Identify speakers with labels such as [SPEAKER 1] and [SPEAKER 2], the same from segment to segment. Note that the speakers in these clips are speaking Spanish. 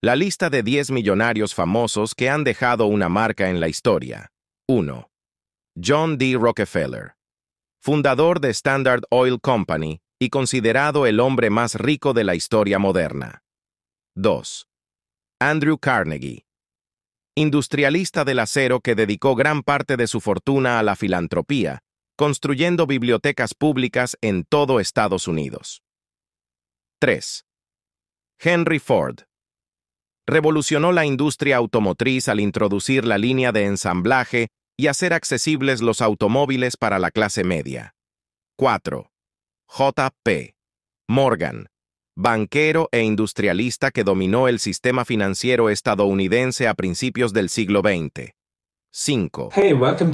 [SPEAKER 1] La lista de 10 millonarios famosos que han dejado una marca en la historia. 1. John D. Rockefeller, fundador de Standard Oil Company y considerado el hombre más rico de la historia moderna. 2. Andrew Carnegie, industrialista del acero que dedicó gran parte de su fortuna a la filantropía, construyendo bibliotecas públicas en todo Estados Unidos. 3. Henry Ford, revolucionó la industria automotriz al introducir la línea de ensamblaje y hacer accesibles los automóviles para la clase media. 4. J.P. Morgan, banquero e industrialista que dominó el sistema financiero estadounidense a principios del siglo XX. 5.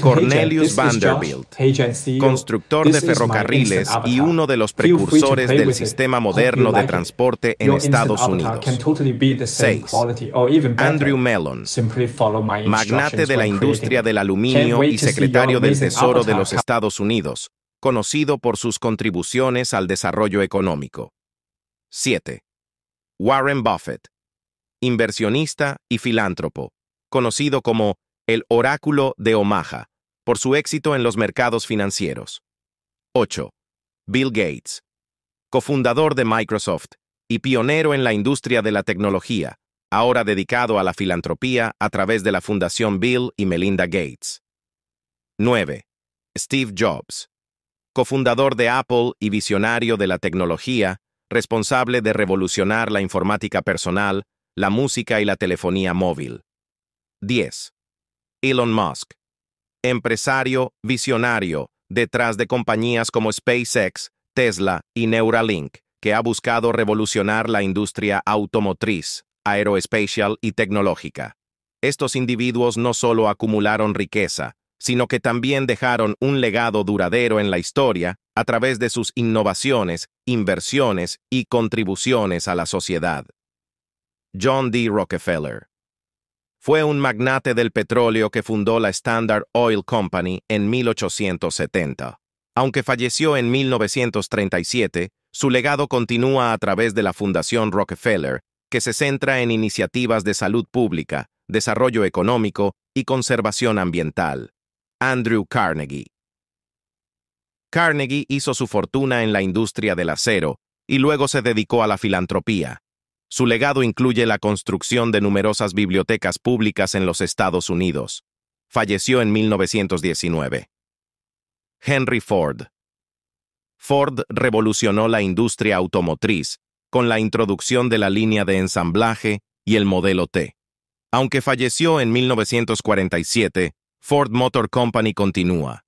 [SPEAKER 1] Cornelius Vanderbilt, e constructor de ferrocarriles y uno de los precursores del sistema moderno de transporte en Estados Unidos. 6. Andrew Mellon, magnate de la industria del aluminio y secretario del Tesoro de los Estados Unidos, conocido por sus contribuciones al desarrollo económico. 7. Warren Buffett, inversionista y filántropo, conocido como el oráculo de Omaha, por su éxito en los mercados financieros. 8. Bill Gates, cofundador de Microsoft y pionero en la industria de la tecnología, ahora dedicado a la filantropía a través de la Fundación Bill y Melinda Gates. 9. Steve Jobs, cofundador de Apple y visionario de la tecnología, responsable de revolucionar la informática personal, la música y la telefonía móvil. 10. Elon Musk. Empresario, visionario, detrás de compañías como SpaceX, Tesla y Neuralink, que ha buscado revolucionar la industria automotriz, aeroespacial y tecnológica. Estos individuos no solo acumularon riqueza, sino que también dejaron un legado duradero en la historia a través de sus innovaciones, inversiones y contribuciones a la sociedad. John D. Rockefeller fue un magnate del petróleo que fundó la Standard Oil Company en 1870. Aunque falleció en 1937, su legado continúa a través de la Fundación Rockefeller, que se centra en iniciativas de salud pública, desarrollo económico y conservación ambiental. Andrew Carnegie Carnegie hizo su fortuna en la industria del acero y luego se dedicó a la filantropía. Su legado incluye la construcción de numerosas bibliotecas públicas en los Estados Unidos. Falleció en 1919. Henry Ford. Ford revolucionó la industria automotriz con la introducción de la línea de ensamblaje y el modelo T. Aunque falleció en 1947, Ford Motor Company continúa